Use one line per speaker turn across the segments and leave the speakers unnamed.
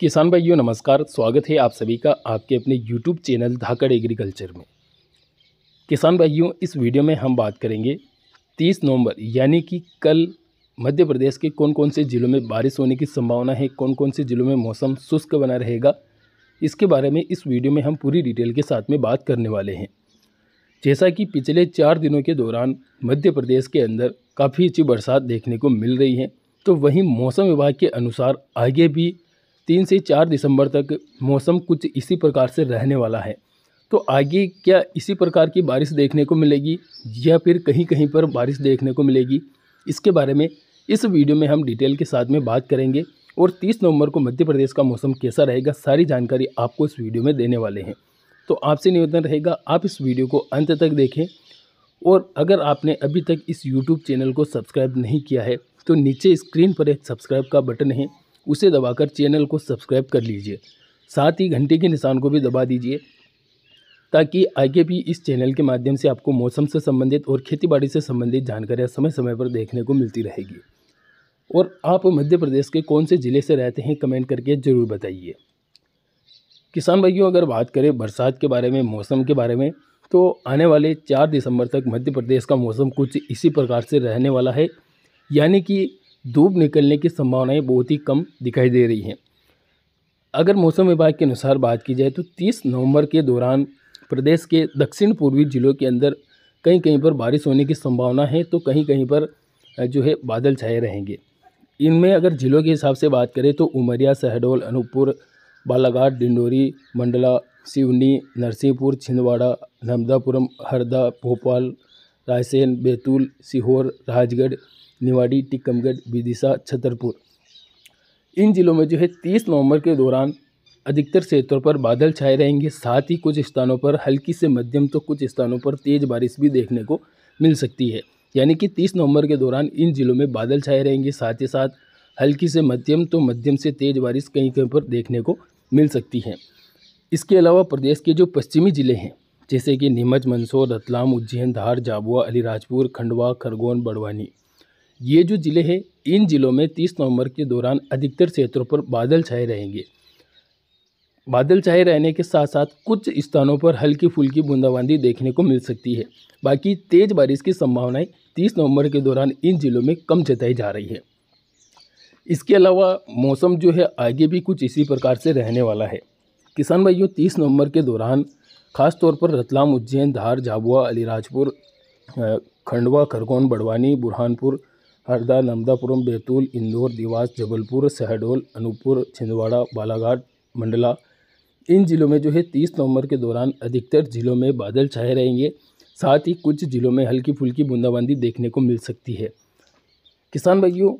किसान भाइयों नमस्कार स्वागत है आप सभी का आपके अपने यूट्यूब चैनल धाकड़ एग्रीकल्चर में किसान भाइयों इस वीडियो में हम बात करेंगे 30 नवंबर यानी कि कल मध्य प्रदेश के कौन कौन से ज़िलों में बारिश होने की संभावना है कौन कौन से ज़िलों में मौसम शुष्क बना रहेगा इसके बारे में इस वीडियो में हम पूरी डिटेल के साथ में बात करने वाले हैं जैसा कि पिछले चार दिनों के दौरान मध्य प्रदेश के अंदर काफ़ी अच्छी बरसात देखने को मिल रही है तो वहीं मौसम विभाग के अनुसार आगे भी तीन से चार दिसंबर तक मौसम कुछ इसी प्रकार से रहने वाला है तो आगे क्या इसी प्रकार की बारिश देखने को मिलेगी या फिर कहीं कहीं पर बारिश देखने को मिलेगी इसके बारे में इस वीडियो में हम डिटेल के साथ में बात करेंगे और 30 नवंबर को मध्य प्रदेश का मौसम कैसा रहेगा सारी जानकारी आपको इस वीडियो में देने वाले हैं तो आपसे निवेदन रहेगा आप इस वीडियो को अंत तक देखें और अगर आपने अभी तक इस यूट्यूब चैनल को सब्सक्राइब नहीं किया है तो नीचे स्क्रीन पर एक सब्सक्राइब का बटन है उसे दबाकर चैनल को सब्सक्राइब कर लीजिए साथ ही घंटे के निशान को भी दबा दीजिए ताकि आगे भी इस चैनल के माध्यम से आपको मौसम से संबंधित और खेतीबाड़ी से संबंधित जानकारियाँ समय समय पर देखने को मिलती रहेगी और आप मध्य प्रदेश के कौन से ज़िले से रहते हैं कमेंट करके ज़रूर बताइए किसान भाइयों अगर बात करें बरसात के बारे में मौसम के बारे में तो आने वाले चार दिसंबर तक मध्य प्रदेश का मौसम कुछ इसी प्रकार से रहने वाला है यानी कि धूप निकलने की संभावनाएं बहुत ही कम दिखाई दे रही हैं अगर मौसम विभाग के अनुसार बात की जाए तो 30 नवंबर के दौरान प्रदेश के दक्षिण पूर्वी जिलों के अंदर कहीं कहीं पर बारिश होने की संभावना है तो कहीं कहीं पर जो है बादल छाए रहेंगे इनमें अगर ज़िलों के हिसाब से बात करें तो उमरिया शहडोल अनूपपुर बालाघाट डिंडोरी मंडला सिवनी नरसिंहपुर छिंदवाड़ा नर्मदापुरम हरदा भोपाल रायसेन बैतूल सीहोर राजगढ़ निवाड़ी टिकमगढ़ विदिशा छतरपुर इन जिलों में जो है तीस नवंबर के दौरान अधिकतर क्षेत्रों पर बादल छाए रहेंगे साथ ही कुछ स्थानों पर हल्की से मध्यम तो कुछ स्थानों पर तेज़ बारिश भी देखने को मिल सकती है यानी कि 30 नवंबर के दौरान इन जिलों में बादल छाए रहेंगे साथ ही साथ हल्की से मध्यम तो मध्यम से तेज़ बारिश कहीं कहीं पर देखने को मिल सकती है इसके अलावा प्रदेश के जो पश्चिमी ज़िले हैं जैसे कि नीमच मंदसौर रतलाम उज्जैन धार झाबुआ अलीराजपुर खंडवा खरगोन बड़वानी ये जो ज़िले हैं इन ज़िलों में तीस नवंबर के दौरान अधिकतर क्षेत्रों पर बादल छाए रहेंगे बादल छाए रहने के साथ साथ कुछ स्थानों पर हल्की फुल्की बूंदाबांदी देखने को मिल सकती है बाकी तेज़ बारिश की संभावनाएं 30 नवंबर के दौरान इन जिलों में कम जताई जा रही है इसके अलावा मौसम जो है आगे भी कुछ इसी प्रकार से रहने वाला है किसान भाइयों तीस नवंबर के दौरान खासतौर पर रतलाम उज्जैन धार झाबुआ अलीराजपुर खंडवा खरगोन बड़वानी बुरहानपुर हरदा नमदापुरम बैतूल इंदौर देवास जबलपुर शहडोल अनूपपुर छिंदवाड़ा बालाघाट मंडला इन ज़िलों में जो है तीस नवंबर के दौरान अधिकतर ज़िलों में बादल छाए रहेंगे साथ ही कुछ ज़िलों में हल्की फुल्की बूंदाबांदी देखने को मिल सकती है किसान भाइयों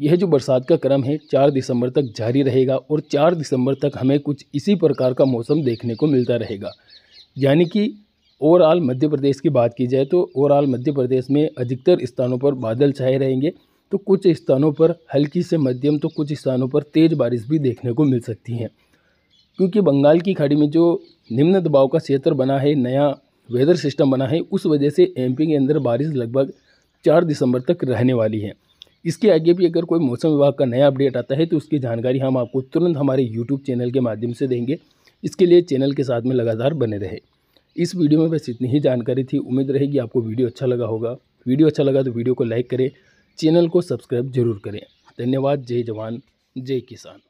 यह जो बरसात का क्रम है चार दिसंबर तक जारी रहेगा और चार दिसंबर तक हमें कुछ इसी प्रकार का मौसम देखने को मिलता रहेगा यानी कि ओवरऑल मध्य प्रदेश की बात की जाए तो ओवरऑल मध्य प्रदेश में अधिकतर स्थानों पर बादल छाए रहेंगे तो कुछ स्थानों पर हल्की से मध्यम तो कुछ स्थानों पर तेज़ बारिश भी देखने को मिल सकती है क्योंकि बंगाल की खाड़ी में जो निम्न दबाव का क्षेत्र बना है नया वेदर सिस्टम बना है उस वजह से एम के अंदर बारिश लगभग चार दिसंबर तक रहने वाली है इसके आगे भी अगर कोई मौसम विभाग का नया अपडेट आता है तो उसकी जानकारी हम आपको तुरंत हमारे यूट्यूब चैनल के माध्यम से देंगे इसके लिए चैनल के साथ में लगातार बने रहे इस वीडियो में बस इतनी ही जानकारी थी उम्मीद रहेगी आपको वीडियो अच्छा लगा होगा वीडियो अच्छा लगा तो वीडियो को लाइक करें चैनल को सब्सक्राइब जरूर करें धन्यवाद जय जवान जय किसान